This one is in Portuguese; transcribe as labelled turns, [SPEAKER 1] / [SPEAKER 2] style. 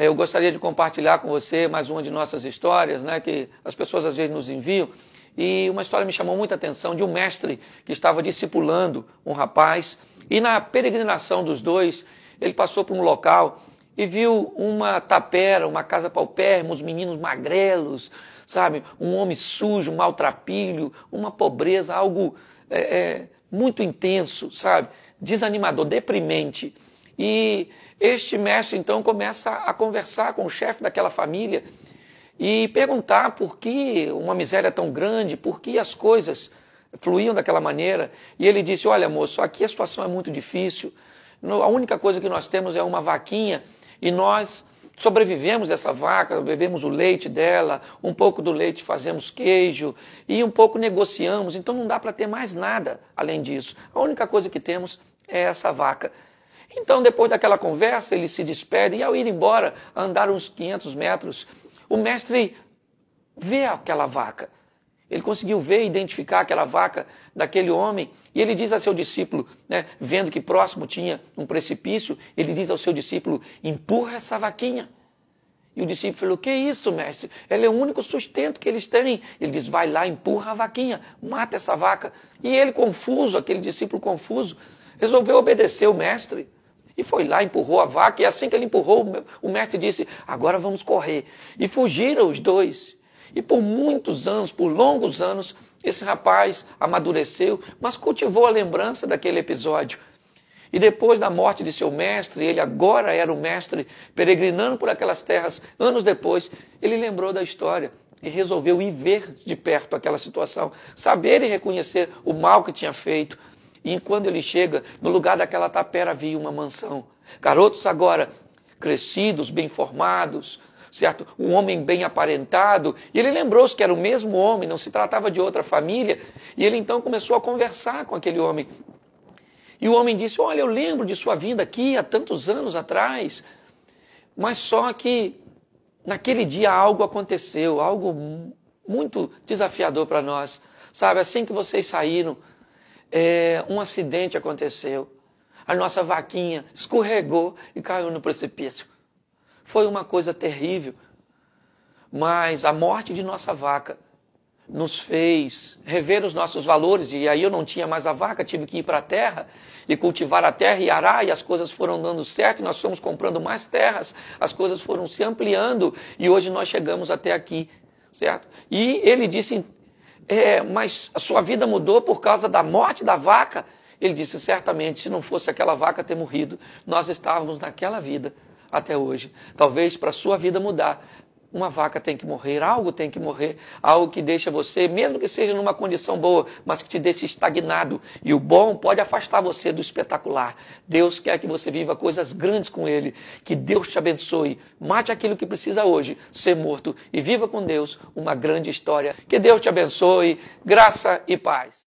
[SPEAKER 1] É, eu gostaria de compartilhar com você mais uma de nossas histórias, né, que as pessoas às vezes nos enviam. E uma história me chamou muita atenção de um mestre que estava discipulando um rapaz. E na peregrinação dos dois, ele passou por um local e viu uma tapera, uma casa paupérrima, uns meninos magrelos, sabe? Um homem sujo, maltrapilho, uma pobreza, algo é, é, muito intenso, sabe? Desanimador, deprimente. E este mestre então começa a conversar com o chefe daquela família e perguntar por que uma miséria tão grande, por que as coisas fluíam daquela maneira. E ele disse: Olha, moço, aqui a situação é muito difícil. A única coisa que nós temos é uma vaquinha e nós sobrevivemos dessa vaca, bebemos o leite dela, um pouco do leite fazemos queijo e um pouco negociamos. Então não dá para ter mais nada além disso. A única coisa que temos é essa vaca. Então, depois daquela conversa, eles se despedem e, ao ir embora, andar uns 500 metros, o mestre vê aquela vaca. Ele conseguiu ver e identificar aquela vaca daquele homem. E ele diz a seu discípulo, né, vendo que próximo tinha um precipício, ele diz ao seu discípulo: empurra essa vaquinha. E o discípulo falou: Que é isso, mestre? Ela é o único sustento que eles têm. Ele diz: Vai lá, empurra a vaquinha, mata essa vaca. E ele, confuso, aquele discípulo confuso, resolveu obedecer o mestre. E foi lá, empurrou a vaca, e assim que ele empurrou, o mestre disse: Agora vamos correr. E fugiram os dois. E por muitos anos, por longos anos, esse rapaz amadureceu, mas cultivou a lembrança daquele episódio. E depois da morte de seu mestre, ele agora era o mestre, peregrinando por aquelas terras, anos depois, ele lembrou da história e resolveu ir ver de perto aquela situação, saber e reconhecer o mal que tinha feito, e quando ele chega, no lugar daquela tapera havia uma mansão. Garotos agora crescidos, bem formados, certo? Um homem bem aparentado. E ele lembrou-se que era o mesmo homem, não se tratava de outra família. E ele então começou a conversar com aquele homem. E o homem disse: Olha, eu lembro de sua vinda aqui há tantos anos atrás, mas só que naquele dia algo aconteceu, algo muito desafiador para nós. Sabe, assim que vocês saíram, é, um acidente aconteceu. A nossa vaquinha escorregou e caiu no precipício. Foi uma coisa terrível. Mas a morte de nossa vaca nos fez rever os nossos valores. E aí eu não tinha mais a vaca, tive que ir para a terra e cultivar a terra e arar. E as coisas foram dando certo. nós fomos comprando mais terras, as coisas foram se ampliando. E hoje nós chegamos até aqui, certo? E ele disse é, mas a sua vida mudou por causa da morte da vaca. Ele disse: certamente, se não fosse aquela vaca ter morrido, nós estávamos naquela vida até hoje. Talvez para a sua vida mudar, uma vaca tem que morrer, algo tem que morrer, algo que deixa você, mesmo que seja numa condição boa, mas que te deixe estagnado. E o bom pode afastar você do espetacular. Deus quer que você viva coisas grandes com Ele. Que Deus te abençoe. Mate aquilo que precisa hoje, ser morto, e viva com Deus uma grande história. Que Deus te abençoe. Graça e paz.